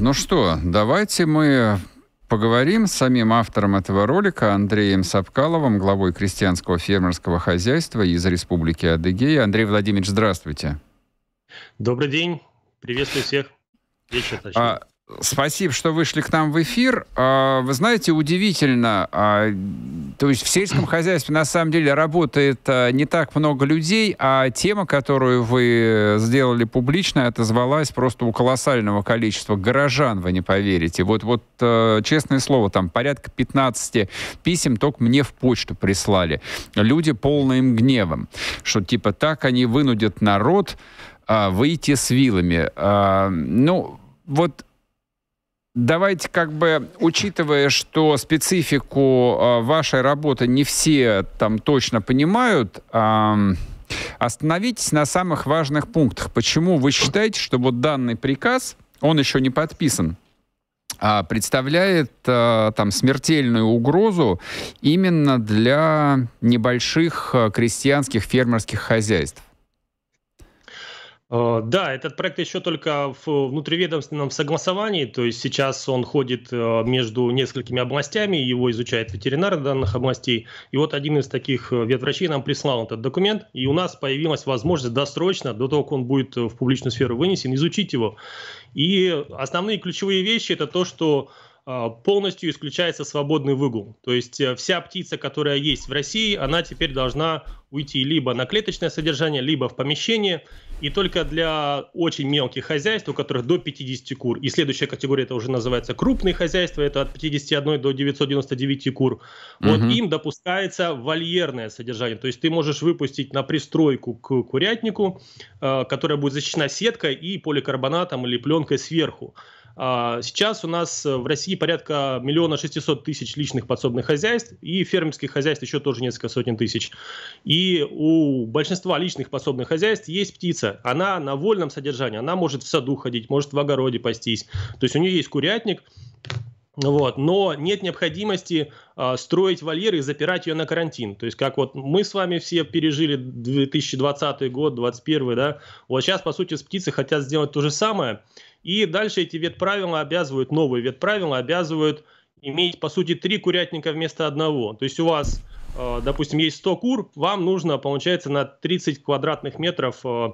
ну что, давайте мы поговорим с самим автором этого ролика, Андреем Сапкаловым, главой крестьянского фермерского хозяйства из Республики Адыгея. Андрей Владимирович, здравствуйте. Добрый день. Приветствую всех. Вечер, точнее. А, Спасибо, что вышли к нам в эфир. А, вы знаете, удивительно, а, то есть в сельском хозяйстве на самом деле работает а, не так много людей, а тема, которую вы сделали публично, отозвалась просто у колоссального количества горожан, вы не поверите. Вот, вот э, честное слово, там порядка 15 писем только мне в почту прислали. Люди полным гневом, что типа так они вынудят народ выйти с вилами. Ну, вот давайте как бы, учитывая, что специфику а, вашей работы не все там точно понимают, остановитесь на самых важных пунктах. Почему вы считаете, что вот данный приказ, он еще не подписан, а представляет а, там смертельную угрозу именно для небольших крестьянских фермерских хозяйств? Э, да, этот проект еще только в внутриведомственном согласовании, то есть сейчас он ходит э, между несколькими областями, его изучает ветеринары данных областей, и вот один из таких э, ветврачей нам прислал этот документ, и у нас появилась возможность досрочно, до того, как он будет в публичную сферу вынесен, изучить его. И основные ключевые вещи – это то, что а, полностью исключается свободный выгул. То есть э, вся птица, которая есть в России, она теперь должна уйти либо на клеточное содержание, либо в помещение. И только для очень мелких хозяйств, у которых до 50 кур, и следующая категория это уже называется крупные хозяйства, это от 51 до 999 кур, угу. вот им допускается вольерное содержание. То есть ты можешь выпустить на пристройку к курятнику, э, которая будет защищена сеткой и поликарбонатом или пленкой сверху. А, сейчас у нас э, в России порядка миллиона шестисот тысяч личных подсобных хозяйств и фермерских хозяйств еще тоже несколько сотен тысяч. И у большинства личных подсобных хозяйств есть птица. Она на вольном содержании, она может в саду ходить, может в огороде пастись. То есть у нее есть курятник, вот. Но нет необходимости э, строить вольеры и запирать ее на карантин. То есть, как вот мы с вами все пережили 2020 год, 2021, да, вот сейчас, по сути, с птицы хотят сделать то же самое. И дальше эти ветправила обязывают, новые ветправила обязывают иметь, по сути, три курятника вместо одного. То есть у вас, э, допустим, есть 100 кур, вам нужно, получается, на 30 квадратных метров э,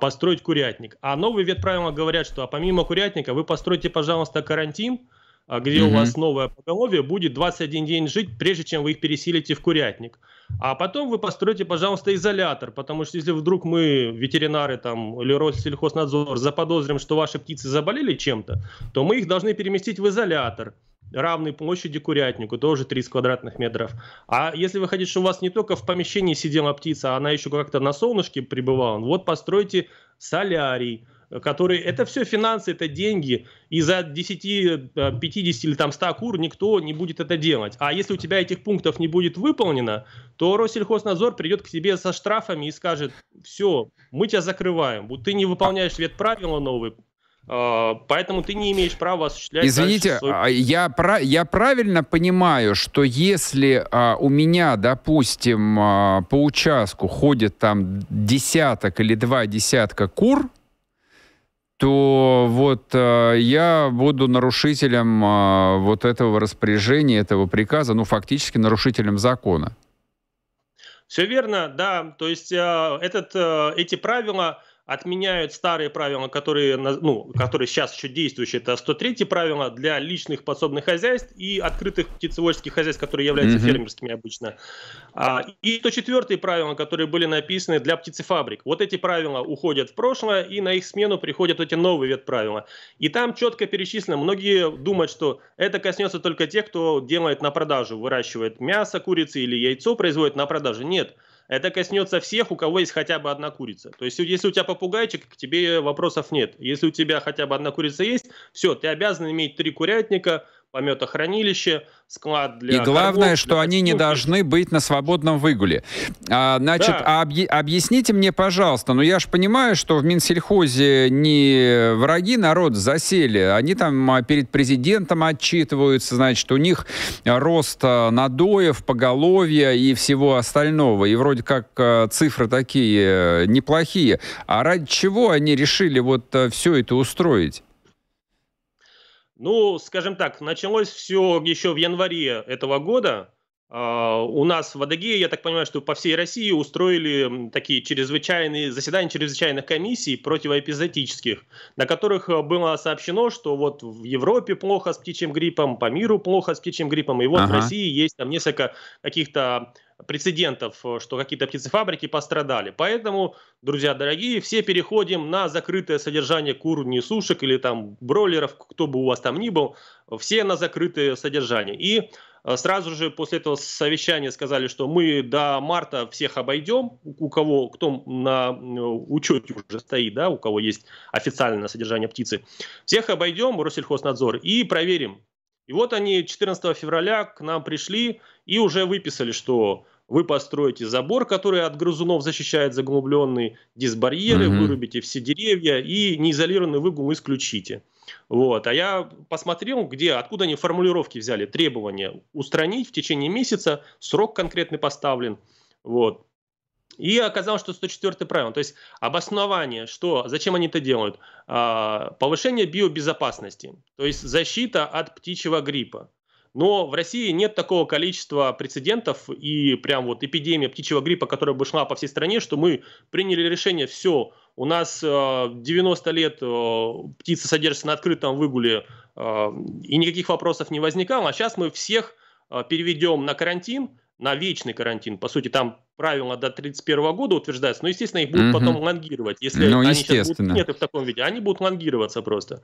построить курятник. А новые ветправила говорят, что а помимо курятника вы постройте, пожалуйста, карантин – а где mm-hmm. у вас новое поголовье будет 21 день жить, прежде чем вы их переселите в курятник. А потом вы построите, пожалуйста, изолятор, потому что если вдруг мы, ветеринары там, или Россельхознадзор, заподозрим, что ваши птицы заболели чем-то, то мы их должны переместить в изолятор равной площади курятнику, тоже 30 квадратных метров. А если вы хотите, чтобы у вас не только в помещении сидела птица, а она еще как-то на солнышке пребывала, вот постройте солярий, Э, которые... Это все финансы, это деньги. И за 10, 50 э, или там 100 кур никто не будет это делать. А если у тебя этих пунктов не будет выполнено, то Россельхознадзор придет к тебе со штрафами и скажет, все, мы тебя закрываем. Вот ты не выполняешь вет правила новые, а, Поэтому ты не имеешь права осуществлять... Извините, свой... А, я, я правильно понимаю, что если а, у меня, допустим, а, по участку ходит там десяток или два десятка кур, то вот э, я буду нарушителем э, вот этого распоряжения, этого приказа, ну, фактически нарушителем закона. Все верно, да. То есть э, этот, э, эти правила отменяют старые правила, которые, ну, которые сейчас еще действующие, это 103 правило для личных подсобных хозяйств и открытых птицеводческих хозяйств, которые являются mm-hmm. фермерскими обычно. А, и 104 правила, которые были написаны для птицефабрик. Вот эти правила уходят в прошлое, и на их смену приходят эти новые вет правила. И там четко перечислено, многие думают, что это коснется только тех, кто делает на продажу, выращивает мясо, курицы или яйцо, производит на продажу. Нет это коснется всех, у кого есть хотя бы одна курица. То есть, если у тебя попугайчик, к тебе вопросов нет. Если у тебя хотя бы одна курица есть, все, ты обязан иметь три курятника, пометохранилище, склад для... И главное, кормов, что для они не должны быть на свободном выгуле. А, значит, да. объ... объясните мне, пожалуйста, ну я же понимаю, что в Минсельхозе не враги народ засели, они там а, перед президентом отчитываются, значит, у них рост а, надоев, поголовья и всего остального. И вроде как а, цифры такие э, неплохие. А ради чего они решили вот э, все это устроить? Ну, скажем так, началось все еще в январе этого года. А, у нас в Адыгее, я так понимаю, что по всей России устроили такие чрезвычайные заседания чрезвычайных комиссий противоэпизодических, на которых э, было сообщено, что вот в Европе плохо с птичьим гриппом, по миру плохо с птичьим гриппом, и вот ага. в России есть там несколько каких-то прецедентов, э, что какие-то птицефабрики пострадали. Поэтому, друзья дорогие, все переходим на закрытое содержание кур, не сушек или там бройлеров, кто бы у вас там ни был, все на закрытое содержание. И э, сразу же после этого совещания сказали, что мы до марта всех обойдем, у кого, кто на э, учете уже стоит, да, у кого есть официальное содержание птицы, всех обойдем, Россельхознадзор, и проверим, и вот они 14 февраля к нам пришли и уже выписали, что вы построите забор, который от грызунов защищает заглубленный, дисбарьеры, угу. вырубите все деревья и неизолированный выгул исключите. Вот. А я посмотрел, где, откуда они формулировки взяли, требования устранить в течение месяца, срок конкретный поставлен. Вот. И оказалось, что 104 правило, то есть обоснование, что, зачем они это делают, а, повышение биобезопасности, то есть защита от птичьего гриппа. Но в России нет такого количества прецедентов и прям вот эпидемия птичьего гриппа, которая бы шла по всей стране, что мы приняли решение, все, у нас 90 а, лет а, птицы содержатся на открытом выгуле, а, и никаких вопросов не возникало, а сейчас мы всех переведем на карантин, на вечный карантин, по сути, там правила до 31 года утверждаются, но, естественно, их будут угу. потом лонгировать. Если ну, они сейчас будут нет в таком виде, они будут лонгироваться просто.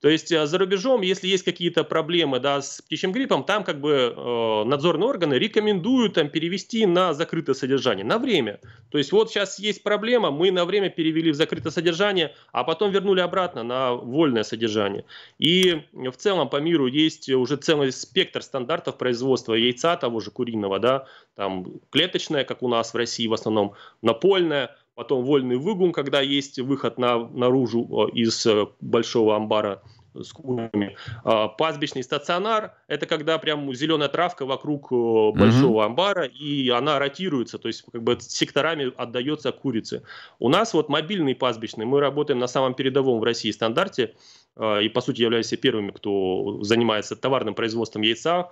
То есть э, за рубежом, если есть какие-то проблемы да, с птичьим гриппом, там как бы э, надзорные органы рекомендуют там, перевести на закрытое содержание, на время. То есть вот сейчас есть проблема, мы на время перевели в закрытое содержание, а потом вернули обратно на вольное содержание. И в целом по миру есть уже целый спектр стандартов производства яйца того же куриного, да, там клеточная, как у нас в России в основном, напольная, потом вольный выгон, когда есть выход на, наружу э, из э, большого амбара с курами. А пастбищный стационар – это когда прям зеленая травка вокруг mm-hmm. большого амбара, и она ротируется, то есть как бы секторами отдается курице. У нас вот мобильный пастбищный, мы работаем на самом передовом в России стандарте, и по сути являемся первыми, кто занимается товарным производством яйца,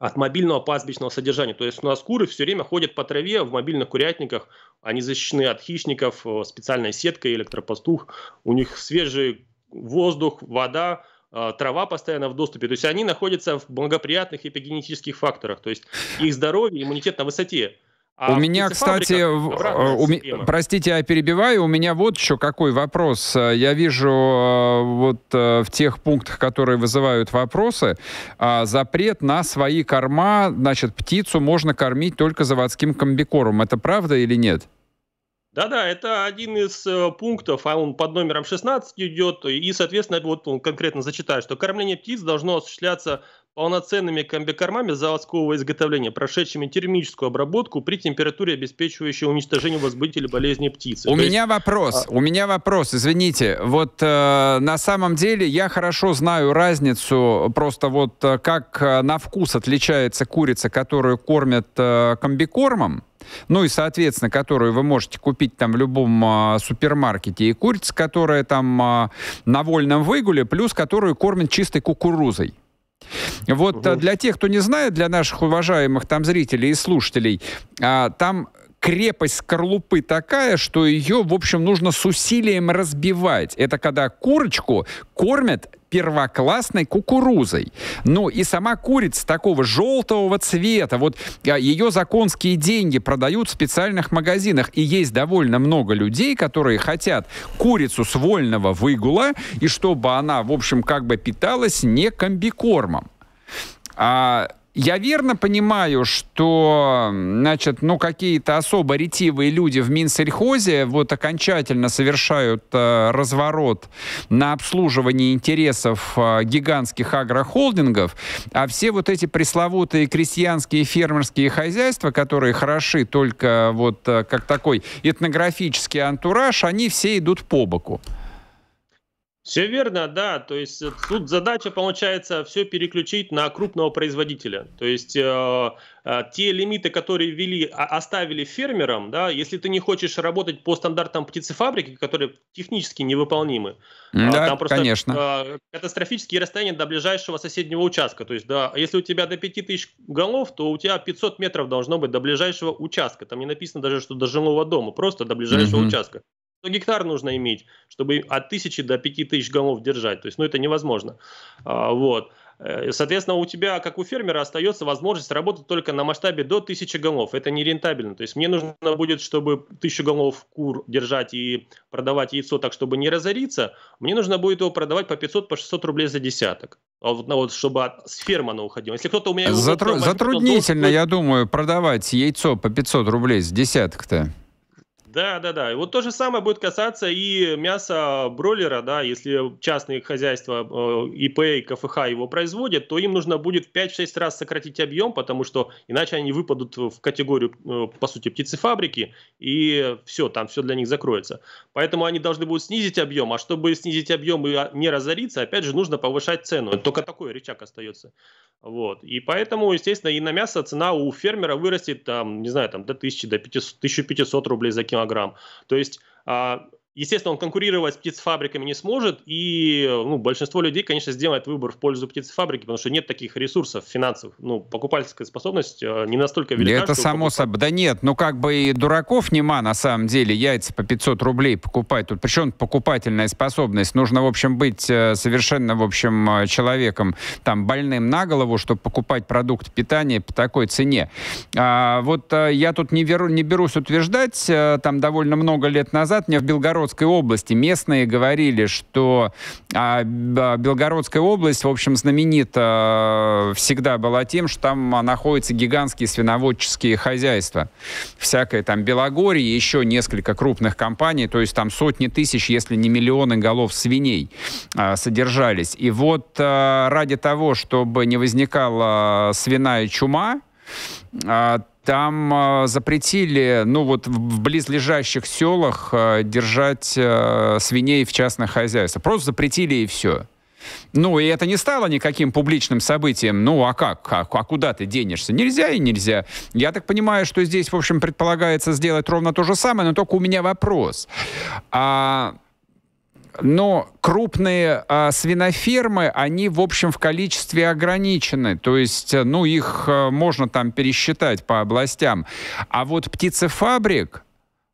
от мобильного пастбищного содержания. То есть у нас куры все время ходят по траве в мобильных курятниках, они защищены от хищников, э, специальной сеткой, электропастух, у них свежий воздух, вода, э, трава постоянно в доступе. То есть они находятся в благоприятных эпигенетических факторах. То есть их здоровье, иммунитет на высоте. А у меня, кстати, э, у, простите, я перебиваю, у меня вот еще какой вопрос. Э, я вижу э, вот в тех пунктах, которые вызывают вопросы, а, запрет на свои корма, значит, птицу можно кормить только заводским комбикором. Это правда или нет? Да-да, это один из э, пунктов, а он под номером 16 идет, и, соответственно, вот он конкретно зачитает, что кормление птиц должно осуществляться полноценными комбикормами заводского изготовления, прошедшими термическую обработку при температуре, обеспечивающей уничтожение возбудителей болезни птицы. У То меня есть... вопрос, а... у меня вопрос, извините. Вот э, на самом деле я хорошо знаю разницу, просто вот э, как э, на вкус отличается курица, которую кормят э, комбикормом, ну и, соответственно, которую вы можете купить там в любом а, супермаркете, и курица, которая там а, на вольном выгуле, плюс которую кормят чистой кукурузой. Вот угу. для тех, кто не знает, для наших уважаемых там зрителей и слушателей, а, там крепость скорлупы такая, что ее, в общем, нужно с усилием разбивать. Это когда курочку кормят первоклассной кукурузой. Ну и сама курица такого желтого цвета, вот а, ее законские деньги продают в специальных магазинах. И есть довольно много людей, которые хотят курицу с вольного выгула, и чтобы она, в общем, как бы питалась не комбикормом. А я верно понимаю, что, значит, ну, какие-то особо ретивые люди в Минсельхозе вот окончательно совершают э, разворот на обслуживание интересов э, гигантских агрохолдингов, а все вот эти пресловутые крестьянские фермерские хозяйства, которые хороши только вот э, как такой этнографический антураж, они все идут по боку. Все верно, да. То есть э, тут задача получается все переключить на крупного производителя. То есть э, э те лимиты, которые ввели, а, оставили фермерам, да, если ты не хочешь работать по стандартам птицефабрики, которые технически невыполнимы, а, да, там просто конечно. Э, катастрофические расстояния до ближайшего соседнего участка. То есть, да, если у тебя до 5000 голов, то у тебя 500 метров должно быть до ближайшего участка. Там не написано даже, что до жилого дома, просто до ближайшего угу. участка гектар нужно иметь, чтобы от тысячи до пяти тысяч голов держать. То есть, ну, это невозможно. А, вот. Э, соответственно, у тебя, как у фермера, остается возможность работать только на масштабе до 1000 голов. Это не рентабельно. То есть мне нужно будет, чтобы 1000 голов кур держать и продавать яйцо так, чтобы не разориться, мне нужно будет его продавать по 500-600 по 600 рублей за десяток. А вот, вот чтобы от, с фермы оно уходила. Если кто-то у меня... Затру... Затруднительно, должен... я думаю, продавать яйцо по 500 рублей с десяток-то. Да, да, да. И вот то же самое будет касаться и мяса бройлера, да, если частные хозяйства ИП э, и КФХ его производят, то им нужно будет в 5-6 раз сократить объем, потому что иначе они выпадут в категорию, э, по сути, птицефабрики, и все, там все для них закроется. Поэтому они должны будут снизить объем, а чтобы снизить объем и а, не разориться, опять же, нужно повышать цену. Только такой рычаг остается. Вот. И поэтому, естественно, и на мясо цена у фермера вырастет, там, не знаю, там, до 1000, до 500, 1500 рублей за килограмм 1 То есть а, Естественно, он конкурировать с птицефабриками не сможет, и ну, большинство людей, конечно, сделает выбор в пользу птицефабрики, потому что нет таких ресурсов финансовых. Ну, покупательская способность э, не настолько велика. Это само покупать... собой. Да нет, ну как бы и дураков нема на самом деле яйца по 500 рублей покупать. Тут причем покупательная способность. Нужно, в общем, быть э, совершенно, в общем, э, человеком там больным на голову, чтобы покупать продукт питания по такой цене. А, вот я тут не, веру, не берусь утверждать, там довольно много лет назад мне в Белгороде Белгородской области. Местные говорили, что а, Белгородская область, в общем, знаменита э, всегда была тем, что там а, находятся гигантские свиноводческие хозяйства. Всякое там Белогорье, еще несколько крупных компаний, то есть там сотни тысяч, если не миллионы голов свиней а, содержались. И вот а, ради того, чтобы не возникала э, свиная чума, а, там э, запретили, ну вот в близлежащих селах э, держать э, свиней в частных хозяйствах. Просто запретили и все. Ну, и это не стало никаким публичным событием. Ну, а как? А, а куда ты денешься? Нельзя и нельзя. Я так понимаю, что здесь, в общем, предполагается сделать ровно то же самое, но только у меня вопрос. А но крупные а, свинофермы, они, в общем, в количестве ограничены. То есть, э, ну, их а, можно там пересчитать по областям. А вот птицефабрик,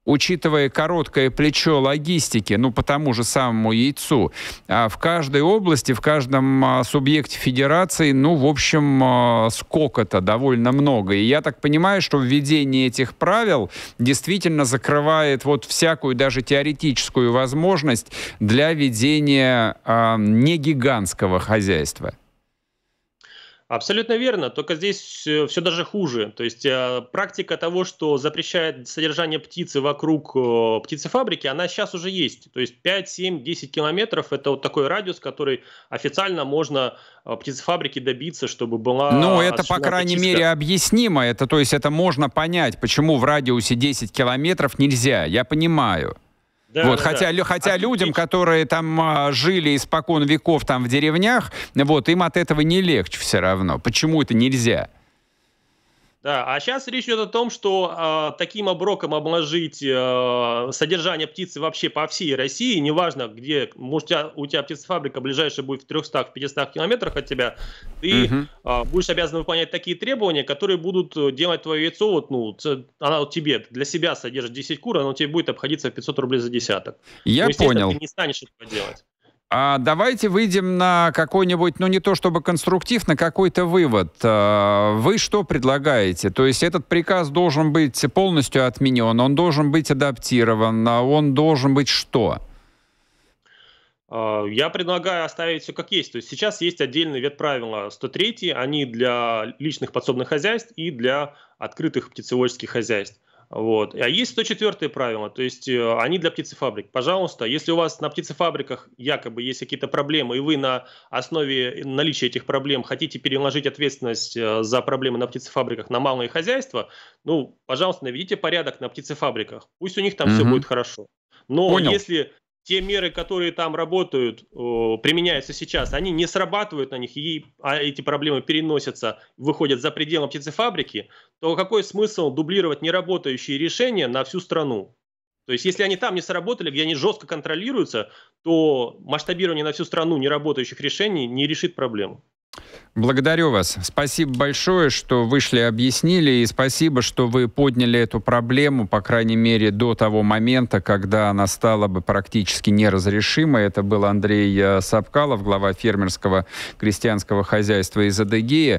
учитывая короткое плечо логистики, ну, по тому же самому яйцу, а в каждой области, в каждом а, субъекте федерации, ну, в общем, а, сколько-то довольно много. И я так понимаю, что введение этих правил действительно закрывает вот всякую даже теоретическую возможность для ведения э, не гигантского хозяйства. Абсолютно верно, только здесь э, все даже хуже. То есть э, практика того, что запрещает содержание птицы вокруг э, птицефабрики, она сейчас уже есть. То есть 5, 7, 10 километров – это вот такой радиус, который официально можно птицефабрике добиться, чтобы была... Ну, это, по крайней птица. мере, объяснимо. Это, то есть это можно понять, почему в радиусе 10 километров нельзя, я понимаю. Да, вот, да, хотя, да. хотя людям, которые там а, жили испокон веков там в деревнях, вот, им от этого не легче все равно. Почему это нельзя? Да, а сейчас речь идет о том, что э, таким оброком обложить э, содержание птицы вообще по всей России, неважно, где, может, у тебя, у тебя птицефабрика ближайшая будет в 300-500 километрах от тебя, ты угу. э, будешь обязан выполнять такие требования, которые будут э, делать твое яйцо, вот, ну, она вот тебе, для себя содержит 10 кур, оно тебе будет обходиться в 500 рублей за десяток. Я ну, понял. ты не станешь этого делать. А давайте выйдем на какой-нибудь, ну не то чтобы конструктив, на какой-то вывод. А, вы что предлагаете? То есть этот приказ должен быть полностью отменен, он должен быть адаптирован, а он должен быть что? А, я предлагаю оставить все как есть. То есть сейчас есть отдельные ветправила 103, они для личных подсобных хозяйств и для открытых птицеводческих хозяйств. Вот. А есть 104 правило, то есть э, они для птицефабрик. Пожалуйста, если у вас на птицефабриках якобы есть какие-то проблемы, и вы на основе наличия этих проблем хотите переложить ответственность э, за проблемы на птицефабриках на малые хозяйства, ну, пожалуйста, наведите порядок на птицефабриках. Пусть у них там угу. все будет хорошо. Но Понял. если те меры, которые там работают, применяются сейчас, они не срабатывают на них, и а эти проблемы переносятся, выходят за пределы птицефабрики, то какой смысл дублировать неработающие решения на всю страну? То есть, если они там не сработали, где они жестко контролируются, то масштабирование на всю страну неработающих решений не решит проблему. Благодарю вас. Спасибо большое, что вышли, объяснили, и спасибо, что вы подняли эту проблему, по крайней мере, до того момента, когда она стала бы практически неразрешимой. Это был Андрей э, Сапкалов, глава фермерского крестьянского хозяйства из Адыгеи.